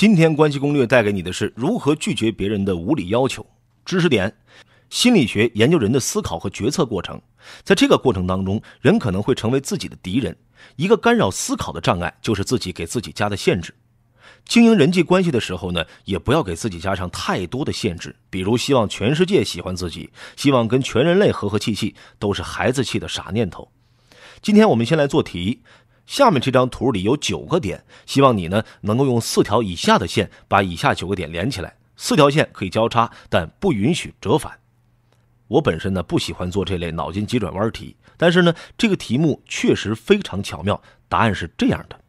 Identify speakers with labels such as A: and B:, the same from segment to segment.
A: 今天关系攻略带给你的是如何拒绝别人的无理要求。知识点：心理学研究人的思考和决策过程，在这个过程当中，人可能会成为自己的敌人。一个干扰思考的障碍就是自己给自己加的限制。经营人际关系的时候呢，也不要给自己加上太多的限制，比如希望全世界喜欢自己，希望跟全人类和和气气，都是孩子气的傻念头。今天我们先来做题。下面这张图里有九个点，希望你呢能够用四条以下的线把以下九个点连起来。四条线可以交叉，但不允许折返。我本身呢不喜欢做这类脑筋急转弯题，但是呢这个题目确实非常巧妙。答案是这样的：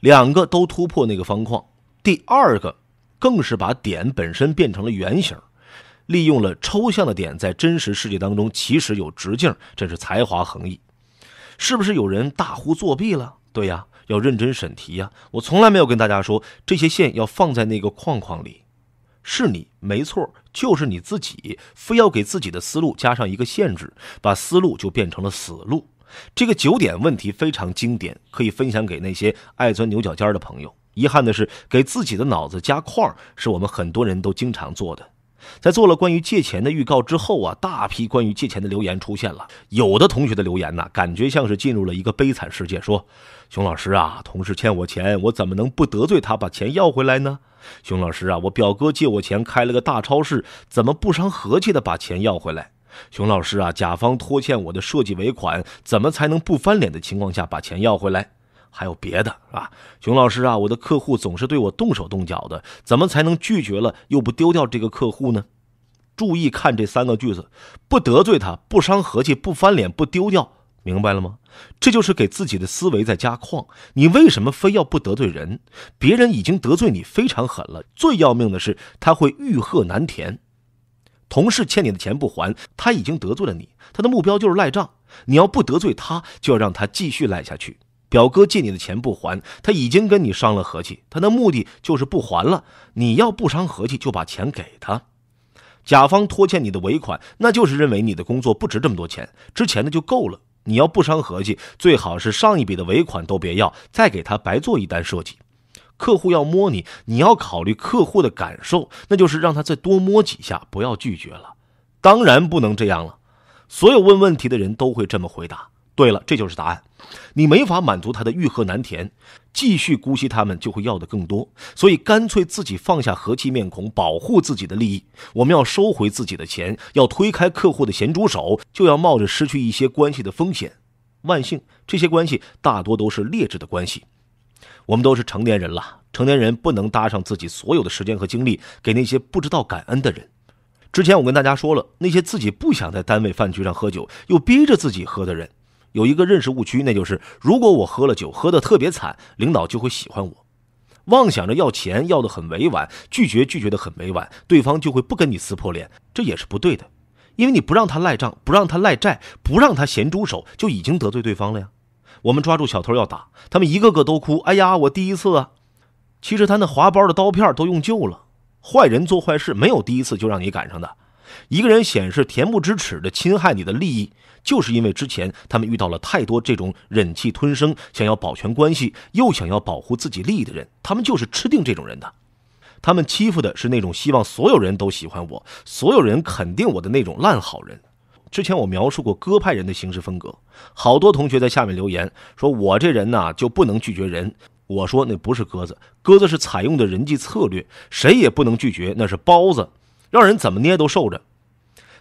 A: 两个都突破那个方框，第二个更是把点本身变成了圆形，利用了抽象的点在真实世界当中其实有直径，真是才华横溢。是不是有人大呼作弊了？对呀，要认真审题呀！我从来没有跟大家说这些线要放在那个框框里，是你没错，就是你自己非要给自己的思路加上一个限制，把思路就变成了死路。这个九点问题非常经典，可以分享给那些爱钻牛角尖的朋友。遗憾的是，给自己的脑子加框，是我们很多人都经常做的。在做了关于借钱的预告之后啊，大批关于借钱的留言出现了。有的同学的留言呢，感觉像是进入了一个悲惨世界，说：“熊老师啊，同事欠我钱，我怎么能不得罪他把钱要回来呢？”“熊老师啊，我表哥借我钱开了个大超市，怎么不伤和气的把钱要回来？”“熊老师啊，甲方拖欠我的设计尾款，怎么才能不翻脸的情况下把钱要回来？”还有别的啊，熊老师啊，我的客户总是对我动手动脚的，怎么才能拒绝了又不丢掉这个客户呢？注意看这三个句子，不得罪他，不伤和气，不翻脸，不丢掉，明白了吗？这就是给自己的思维在加框。你为什么非要不得罪人？别人已经得罪你非常狠了，最要命的是他会欲壑难填。同事欠你的钱不还，他已经得罪了你，他的目标就是赖账。你要不得罪他，就要让他继续赖下去。表哥借你的钱不还，他已经跟你伤了和气，他的目的就是不还了。你要不伤和气，就把钱给他。甲方拖欠你的尾款，那就是认为你的工作不值这么多钱，之前的就够了。你要不伤和气，最好是上一笔的尾款都别要，再给他白做一单设计。客户要摸你，你要考虑客户的感受，那就是让他再多摸几下，不要拒绝了。当然不能这样了，所有问问题的人都会这么回答。对了，这就是答案。你没法满足他的欲壑难填，继续姑息他们就会要的更多。所以干脆自己放下和气面孔，保护自己的利益。我们要收回自己的钱，要推开客户的咸猪手，就要冒着失去一些关系的风险。万幸，这些关系大多都是劣质的关系。我们都是成年人了，成年人不能搭上自己所有的时间和精力给那些不知道感恩的人。之前我跟大家说了，那些自己不想在单位饭局上喝酒，又逼着自己喝的人。有一个认识误区，那就是如果我喝了酒，喝的特别惨，领导就会喜欢我。妄想着要钱，要的很委婉，拒绝拒绝的很委婉，对方就会不跟你撕破脸，这也是不对的。因为你不让他赖账，不让他赖债，不让他咸猪手，就已经得罪对方了呀。我们抓住小偷要打，他们一个个都哭，哎呀，我第一次啊。其实他那划包的刀片都用旧了，坏人做坏事没有第一次就让你赶上的。一个人显示恬不知耻的侵害你的利益，就是因为之前他们遇到了太多这种忍气吞声、想要保全关系又想要保护自己利益的人，他们就是吃定这种人的。他们欺负的是那种希望所有人都喜欢我、所有人肯定我的那种烂好人。之前我描述过鸽派人的行事风格，好多同学在下面留言说：“我这人呢就不能拒绝人。”我说那不是鸽子，鸽子是采用的人际策略，谁也不能拒绝，那是包子。让人怎么捏都受着。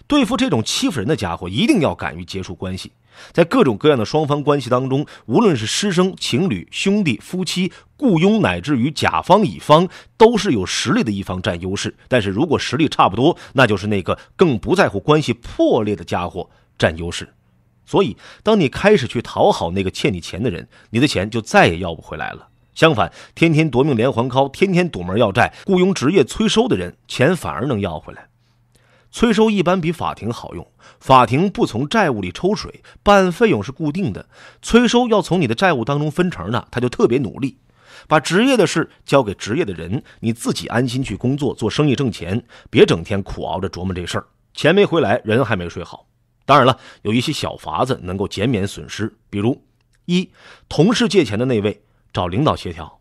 A: 对付这种欺负人的家伙，一定要敢于结束关系。在各种各样的双方关系当中，无论是师生、情侣、兄弟、夫妻、雇佣，乃至于甲方、乙方，都是有实力的一方占优势。但是如果实力差不多，那就是那个更不在乎关系破裂的家伙占优势。所以，当你开始去讨好那个欠你钱的人，你的钱就再也要不回来了。相反，天天夺命连环 call，天天堵门要债，雇佣职业催收的人，钱反而能要回来。催收一般比法庭好用，法庭不从债务里抽水，办案费用是固定的，催收要从你的债务当中分成呢，他就特别努力，把职业的事交给职业的人，你自己安心去工作、做生意、挣钱，别整天苦熬着琢磨这事儿，钱没回来，人还没睡好。当然了，有一些小法子能够减免损失，比如，一同事借钱的那位。找领导协调，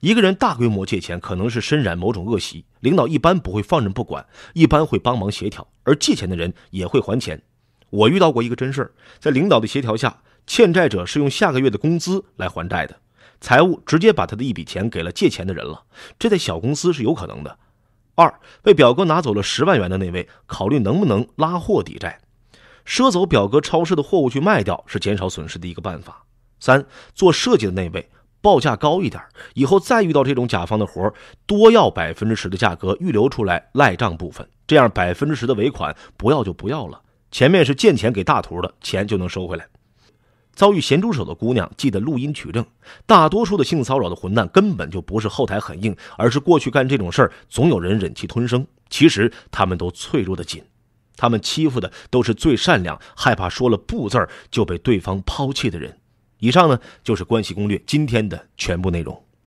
A: 一个人大规模借钱可能是深染某种恶习，领导一般不会放任不管，一般会帮忙协调，而借钱的人也会还钱。我遇到过一个真事儿，在领导的协调下，欠债者是用下个月的工资来还债的，财务直接把他的一笔钱给了借钱的人了，这在小公司是有可能的。二，被表哥拿走了十万元的那位，考虑能不能拉货抵债，赊走表哥超市的货物去卖掉是减少损失的一个办法。三，做设计的那位。报价高一点，以后再遇到这种甲方的活，多要百分之十的价格预留出来赖账部分，这样百分之十的尾款不要就不要了。前面是借钱给大图的钱就能收回来。遭遇咸猪手的姑娘，记得录音取证。大多数的性骚扰的混蛋根本就不是后台很硬，而是过去干这种事儿总有人忍气吞声，其实他们都脆弱的紧。他们欺负的都是最善良、害怕说了不字儿就被对方抛弃的人。以上呢，就是关系攻略今天的全部内容。